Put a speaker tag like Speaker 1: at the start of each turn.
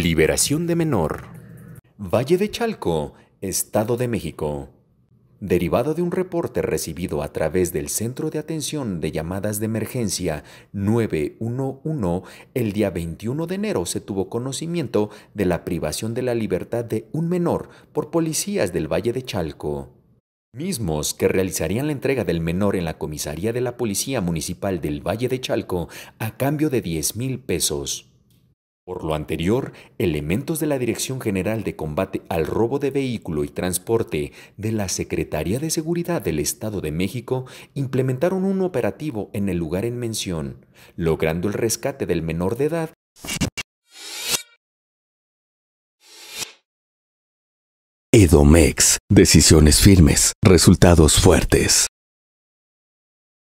Speaker 1: Liberación de menor. Valle de Chalco, Estado de México. Derivado de un reporte recibido a través del Centro de Atención de Llamadas de Emergencia 911, el día 21 de enero se tuvo conocimiento de la privación de la libertad de un menor por policías del Valle de Chalco mismos que realizarían la entrega del menor en la comisaría de la Policía Municipal del Valle de Chalco a cambio de 10 mil pesos. Por lo anterior, elementos de la Dirección General de Combate al Robo de Vehículo y Transporte de la Secretaría de Seguridad del Estado de México implementaron un operativo en el lugar en mención, logrando el rescate del menor de edad.
Speaker 2: Edomex. Decisiones firmes, resultados fuertes.